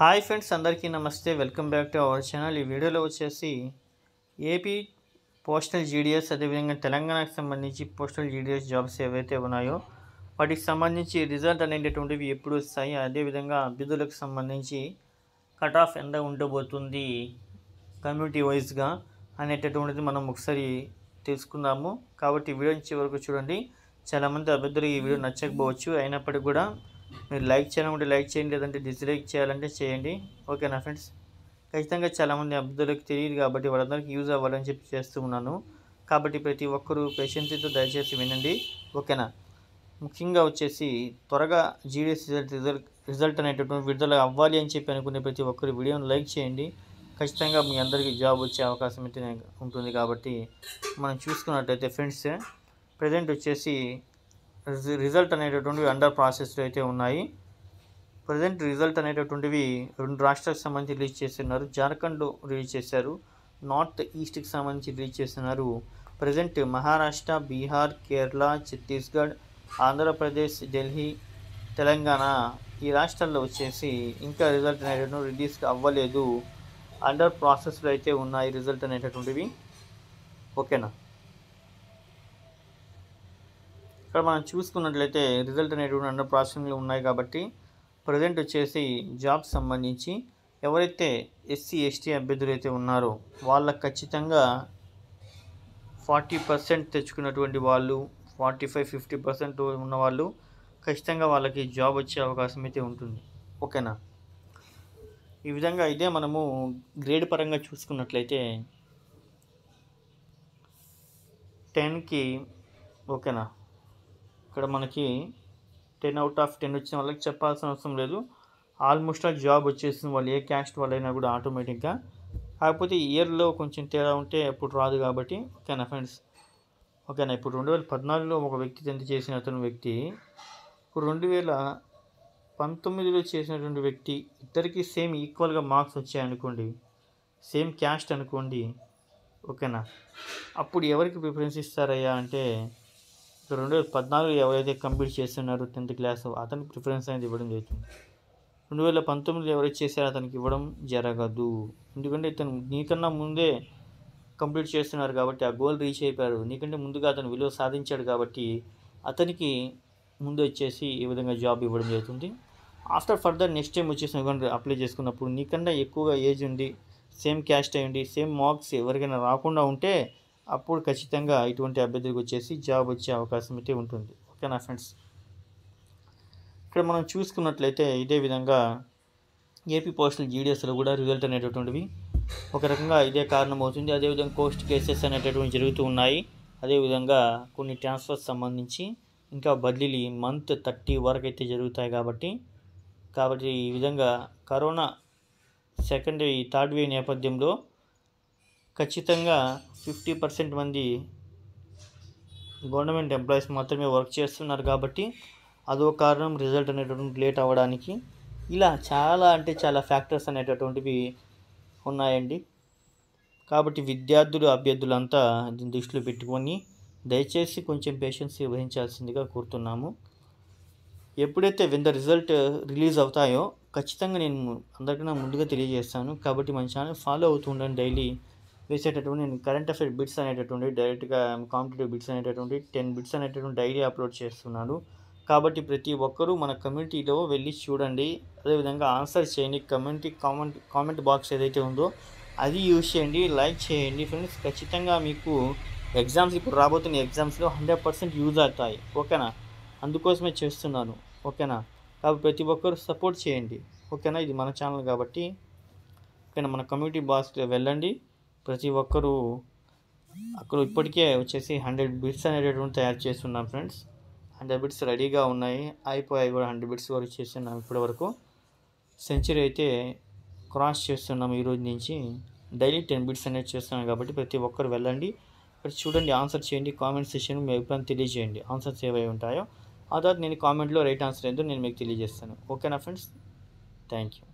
hi friends అందరికీ namaste welcome back to our channel ఈ వీడియోలో వచ్చేసి ఏపీ పోస్టల్ జీడిఎస్ అదేవిధంగా తెలంగాణకు సంబంధించి పోస్టల్ జీడిఎస్ జాబ్స్ ఏవైతే ఉన్నాయో వాటికి సంబంధించి రిజల్ట్ అనేటటువంటివి ఎప్పుడు వస్తాయి అదేవిధంగా అభ్యర్థులకు సంబంధించి కట్ ఆఫ్ ఎంత ఉండబోతుంది కమ్యూనిటీ వైజ్గా అనేటటువంటిది మనం ఒకసారి తెలుసుకుందాము కాబట్టి వీడియో నుంచి వరకు చూడండి చాలామంది అభ్యర్థులు ఈ వీడియో నచ్చకపోవచ్చు అయినప్పటికీ కూడా మీరు లైక్ చేయాలంటే లైక్ చేయండి లేదంటే డిస్లైక్ చేయాలంటే చేయండి ఓకేనా ఫ్రెండ్స్ ఖచ్చితంగా చాలామంది అభ్యర్థులకు తెలియదు కాబట్టి వాళ్ళందరికీ యూజ్ అవ్వాలని చెప్పి చేస్తూ ఉన్నాను కాబట్టి ప్రతి ఒక్కరూ పేషెన్సీతో దయచేసి వినండి ఓకేనా ముఖ్యంగా వచ్చేసి త్వరగా జీడిఎస్ రిజల్ట్ రిజల్ట్ రిజల్ట్ అనేటటువంటి విడుదల అవ్వాలి అని చెప్పి అనుకునే ప్రతి ఒక్కరు వీడియోను లైక్ చేయండి ఖచ్చితంగా మీ అందరికీ జాబ్ వచ్చే అవకాశం అయితే ఉంటుంది కాబట్టి మనం చూసుకున్నట్టయితే ఫ్రెండ్స్ ప్రజెంట్ వచ్చేసి రిజల్ట్ అనేటటువంటివి అండర్ ప్రాసెస్లో అయితే ఉన్నాయి ప్రజెంట్ రిజల్ట్ అనేటటువంటివి రెండు రాష్ట్రాలకు సంబంధించి రిలీజ్ చేస్తున్నారు జార్ఖండ్ రిలీజ్ చేశారు నార్త్ ఈస్ట్కి సంబంధించి రిలీజ్ చేస్తున్నారు ప్రజెంట్ మహారాష్ట్ర బీహార్ కేరళ ఛత్తీస్గఢ్ ఆంధ్రప్రదేశ్ ఢిల్లీ తెలంగాణ ఈ రాష్ట్రాల్లో వచ్చేసి ఇంకా రిజల్ట్ అనేటటువంటి రిలీజ్ అవ్వలేదు అండర్ ప్రాసెస్లో అయితే ఉన్నాయి రిజల్ట్ అనేటటువంటివి ఓకేనా ఇక్కడ మనం చూసుకున్నట్లయితే రిజల్ట్ అనేటువంటి అన్న ప్రాసెస్లు ఉన్నాయి కాబట్టి ప్రజెంట్ వచ్చేసి జాబ్ సంబంధించి ఎవరైతే ఎస్సీ ఎస్టీ అభ్యర్థులు అయితే ఉన్నారో వాళ్ళకు ఖచ్చితంగా ఫార్టీ పర్సెంట్ తెచ్చుకున్నటువంటి వాళ్ళు ఫార్టీ ఫైవ్ ఫిఫ్టీ పర్సెంట్ ఉన్నవాళ్ళు ఖచ్చితంగా వాళ్ళకి జాబ్ వచ్చే అవకాశం అయితే ఉంటుంది ఓకేనా ఈ విధంగా ఇదే మనము గ్రేడ్ పరంగా చూసుకున్నట్లయితే టెన్కి ఓకేనా ఇక్కడ మనకి టెన్ అవుట్ ఆఫ్ టెన్ వచ్చిన వాళ్ళకి చెప్పాల్సిన అవసరం లేదు ఆల్మోస్ట్ ఆల్ జాబ్ వచ్చేసింది వాళ్ళు ఏ క్యాస్ట్ వాళ్ళైనా కూడా ఆటోమేటిక్గా కాకపోతే ఇయర్లో కొంచెం తేడా ఉంటే అప్పుడు రాదు కాబట్టి ఓకేనా ఫ్రెండ్స్ ఓకేనా ఇప్పుడు రెండు వేల పద్నాలుగులో ఒక వ్యక్తి తండ్రి చేసిన అతను వ్యక్తి ఇప్పుడు రెండు వేల పంతొమ్మిదిలో చేసినటువంటి వ్యక్తి ఇద్దరికీ సేమ్ ఈక్వల్గా మార్క్స్ వచ్చాయి అనుకోండి సేమ్ క్యాస్ట్ అనుకోండి ఓకేనా అప్పుడు ఎవరికి ప్రిఫరెన్స్ ఇస్తారయ్యా అంటే సో రెండు వేల పద్నాలుగు ఎవరైతే కంప్లీట్ చేస్తున్నారో టెన్త్ క్లాస్ అతనికి ప్రిఫరెన్స్ అనేది ఇవ్వడం జరుగుతుంది రెండు వేల పంతొమ్మిది ఎవరైతే చేశారో అతనికి ఇవ్వడం జరగదు ఎందుకంటే ఇతను నీకన్నా ముందే కంప్లీట్ చేస్తున్నారు కాబట్టి ఆ గోల్ రీచ్ అయిపోయారు నీకంటే ముందుగా అతను విలువ సాధించాడు కాబట్టి అతనికి ముందు వచ్చేసి ఈ విధంగా జాబ్ ఇవ్వడం జరుగుతుంది ఆఫ్టర్ ఫర్దర్ నెక్స్ట్ టైం వచ్చేసి అప్లై చేసుకున్నప్పుడు నీకన్నా ఎక్కువగా ఏజ్ ఉండి సేమ్ క్యాస్ట్ అయ్యండి సేమ్ మార్క్స్ ఎవరికైనా రాకుండా ఉంటే అప్పుడు ఖచ్చితంగా ఇటువంటి అభ్యర్థులకు వచ్చేసి జాబ్ వచ్చే అవకాశం అయితే ఉంటుంది ఓకేనా ఫ్రెండ్స్ ఇక్కడ మనం చూసుకున్నట్లయితే ఇదే విధంగా ఏపీ పోస్టల్ జీడిఎస్లో కూడా రిజల్ట్ అనేటటువంటివి ఒక రకంగా ఇదే కారణం అవుతుంది అదేవిధంగా కోస్ట్ కేసెస్ అనేటటువంటి జరుగుతూ ఉన్నాయి అదేవిధంగా కొన్ని ట్రాన్స్ఫర్స్ సంబంధించి ఇంకా బదిలీలు మంత్ థర్టీ వరకు అయితే జరుగుతాయి కాబట్టి కాబట్టి ఈ విధంగా కరోనా సెకండరీ థర్డ్ వే నేపథ్యంలో ఖచ్చితంగా ఫిఫ్టీ పర్సెంట్ మంది గవర్నమెంట్ ఎంప్లాయీస్ మాత్రమే వర్క్ చేస్తున్నారు కాబట్టి అదో కారణం రిజల్ట్ అనేటటువంటి లేట్ అవ్వడానికి ఇలా చాలా అంటే చాలా ఫ్యాక్టర్స్ అనేటటువంటివి ఉన్నాయండి కాబట్టి విద్యార్థులు అభ్యర్థులంతా దీన్ని దృష్టిలో పెట్టుకొని దయచేసి కొంచెం పేషెన్స్ వహించాల్సిందిగా కోరుతున్నాము ఎప్పుడైతే విన్ ద రిజల్ట్ రిలీజ్ అవుతాయో ఖచ్చితంగా నేను అందరికన్నా ముందుగా తెలియజేస్తాను కాబట్టి మన ఛానల్ ఫాలో ఉండండి డైలీ వేసేటటువంటి నేను కరెంట్ అఫేర్ బిట్స్ అనేటటువంటి డైరెక్ట్గా కాంపిటేటివ్ బిట్స్ అనేటటువంటి టెన్ బిట్స్ అనేటటువంటి డైలీ అప్లోడ్ చేస్తున్నాను కాబట్టి ప్రతి ఒక్కరూ మన కమ్యూనిటీలో వెళ్ళి చూడండి అదేవిధంగా ఆన్సర్ చేయండి కమ్యూనిటీ కామెంట్ కామెంట్ బాక్స్ ఏదైతే ఉందో అది యూజ్ చేయండి లైక్ చేయండి ఫ్రెండ్స్ ఖచ్చితంగా మీకు ఎగ్జామ్స్ ఇప్పుడు రాబోతున్న ఎగ్జామ్స్లో హండ్రెడ్ పర్సెంట్ యూజ్ అవుతాయి ఓకేనా అందుకోసమే చేస్తున్నాను ఓకేనా కాబట్టి ప్రతి ఒక్కరు సపోర్ట్ చేయండి ఓకేనా ఇది మన ఛానల్ కాబట్టి ఓకేనా మన కమ్యూనిటీ బాక్స్లో వెళ్ళండి ప్రతి ఒక్కరూ అక్కడ ఇప్పటికే వచ్చేసి హండ్రెడ్ బిట్స్ అనేటటువంటి తయారు చేస్తున్నాం ఫ్రెండ్స్ హండ్రెడ్ బిట్స్ రెడీగా ఉన్నాయి అయిపోయాయి కూడా హండ్రెడ్ బిట్స్ వరకు చేస్తున్నాం ఇప్పటి వరకు సెంచరీ అయితే క్రాస్ చేస్తున్నాం ఈరోజు నుంచి డైలీ టెన్ బిట్స్ అనేది చేస్తున్నాం కాబట్టి ప్రతి ఒక్కరు వెళ్ళండి ఇక్కడ చూడండి ఆన్సర్ చేయండి కామెంట్ సెషన్ మీ అభిప్రాయం తెలియజేయండి ఆన్సర్స్ ఏవై ఉంటాయో ఆ తర్వాత నేను కామెంట్లో రైట్ ఆన్సర్ ఏంటో నేను మీకు తెలియజేస్తాను ఓకేనా ఫ్రెండ్స్ థ్యాంక్ యూ